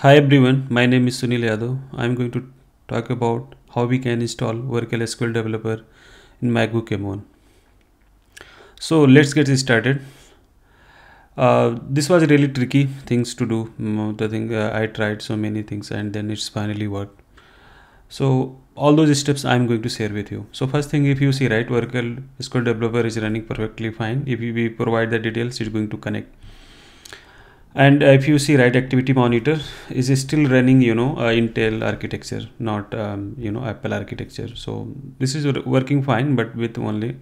Hi everyone, my name is Sunil Yadav. I'm going to talk about how we can install Oracle SQL Developer in MacBook M1. So let's get started. Uh, this was really tricky things to do. Mm, the thing uh, I tried so many things and then it's finally worked. So all those steps I'm going to share with you. So first thing, if you see right, Oracle SQL Developer is running perfectly fine. If we provide the details, it's going to connect and uh, if you see right activity monitor is still running you know uh, intel architecture not um, you know apple architecture so this is working fine but with only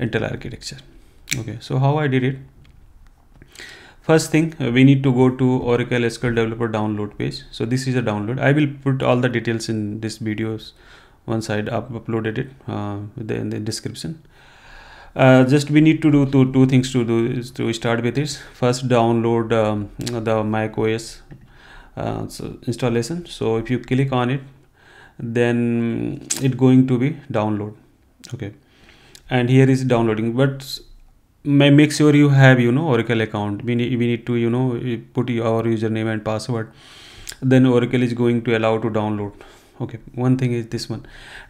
intel architecture okay so how i did it first thing uh, we need to go to oracle sql developer download page so this is a download i will put all the details in this videos once i uploaded it uh, in the description uh, just we need to do two, two things to do is to start with this first download um, the mac os uh, so installation so if you click on it then it going to be download okay and here is downloading but make sure you have you know oracle account we need, we need to you know put our username and password then oracle is going to allow to download okay one thing is this one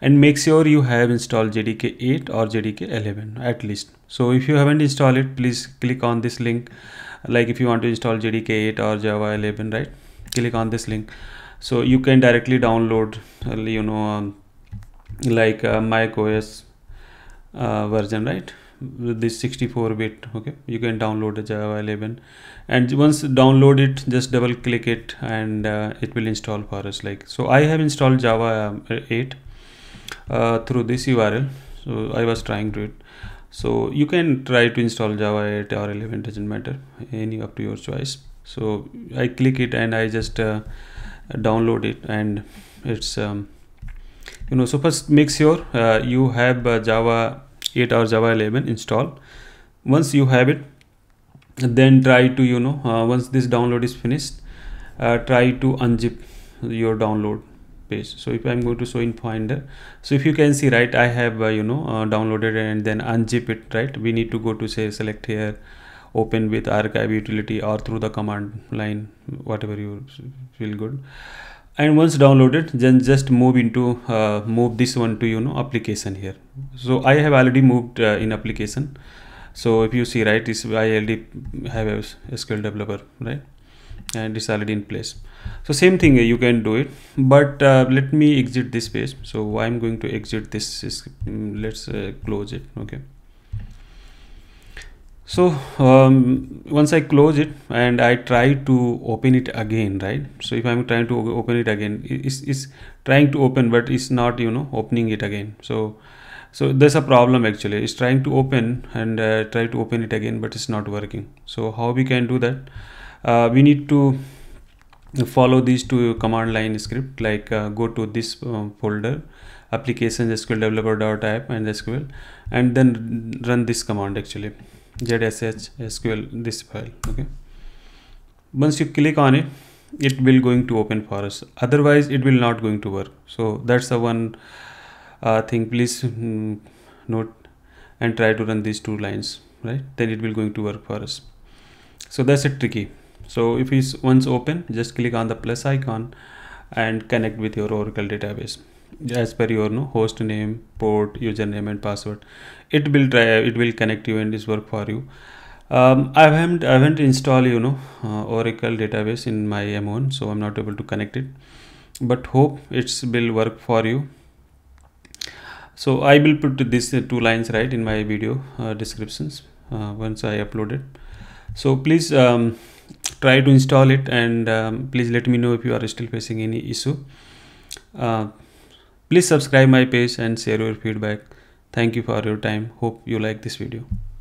and make sure you have installed jdk 8 or jdk 11 at least so if you haven't installed it please click on this link like if you want to install jdk 8 or java 11 right click on this link so you can directly download uh, you know um, like uh, mac os uh, version right with this 64 bit okay you can download the java 11 and once download it just double click it and uh, it will install for us like so i have installed java uh, 8 uh, through this url so i was trying to it so you can try to install java 8 or 11 doesn't matter any up to your choice so i click it and i just uh, download it and it's um, you know so first make sure uh, you have uh, java Eight or java 11 install once you have it then try to you know uh, once this download is finished uh, try to unzip your download page so if i'm going to show in finder so if you can see right i have uh, you know uh, downloaded and then unzip it right we need to go to say select here open with archive utility or through the command line whatever you feel good and once downloaded then just move into uh, move this one to you know application here so i have already moved uh, in application so if you see right this i already have a sql developer right and it's already in place so same thing uh, you can do it but uh, let me exit this page so i'm going to exit this mm, let's uh, close it okay so um, once I close it and I try to open it again right so if I'm trying to open it again it's, it's trying to open but it's not you know opening it again so so there's a problem actually it's trying to open and uh, try to open it again but it's not working so how we can do that uh, we need to follow these two command line script like uh, go to this um, folder applications sql developer.app and sql and then run this command actually zsh sql this file okay once you click on it it will going to open for us otherwise it will not going to work so that's the one uh, thing please mm, note and try to run these two lines right then it will going to work for us so that's it tricky so if it's once open just click on the plus icon and connect with your oracle database as per your no, host name, port, username, and password. It will try. It will connect you and this work for you. Um, I haven't I haven't installed you know uh, Oracle database in my M1, so I'm not able to connect it. But hope it will work for you. So I will put these two lines right in my video uh, descriptions uh, once I upload it. So please um, try to install it and um, please let me know if you are still facing any issue. Uh, Please subscribe my page and share your feedback. Thank you for your time. Hope you like this video.